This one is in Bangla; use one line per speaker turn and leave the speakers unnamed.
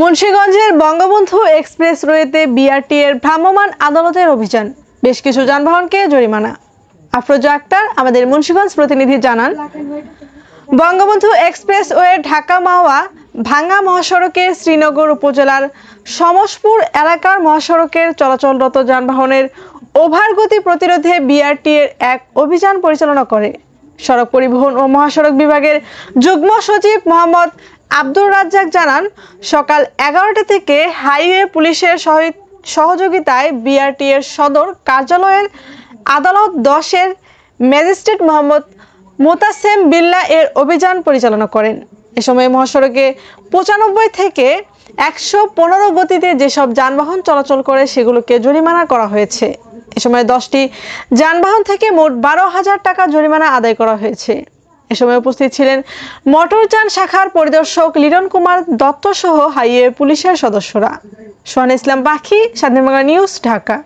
মুন্সীগঞ্জের বঙ্গবন্ধু রয়েতে বিআরটি এর ভ্রাম্যমাণ আদালতের অভিযান বেশ কিছু যানবাহনকে জরিমানা আফরোজা আক্তার আমাদের মুন্সীগঞ্জ প্রতিনিধি জানান বঙ্গবন্ধু এক্সপ্রেস ওয়ে ঢাকা মাওয়া ভাঙ্গা মহাসড়কে শ্রীনগর উপজেলার সমসপুর এলাকার মহাসড়কের চলাচলরত যানবাহনের ওভারগতি প্রতিরোধে বিআরটি এর এক অভিযান পরিচালনা করে সড়ক পরিবহন ও মহাসড়ক বিভাগের যুগ্ম সচিব মোহাম্মদ আব্দুর রাজ্জাক জানান সকাল এগারোটা থেকে হাইওয়ে পুলিশের সহযোগিতায় বিআরটি এর সদর কার্যালয়ের আদালত দশের ম্যাজিস্ট্রেট মোহাম্মদ মোতাসেম বিল্লা এর অভিযান পরিচালনা করেন এ সময় মহাসড়কে পঁচানব্বই থেকে একশো পনেরো গতিতে যেসব যানবাহন চলাচল করে সেগুলোকে জরিমানা করা হয়েছে এ সময় দশটি যানবাহন থেকে মোট বারো হাজার টাকা জরিমানা আদায় করা হয়েছে এ সময় উপস্থিত ছিলেন মোটরযান শাখার পরিদর্শক লিরন কুমার দত্ত সহ হাইওয়ে পুলিশের সদস্যরা সোহান ইসলাম পাখি স্বাধীন বাংলা নিউজ ঢাকা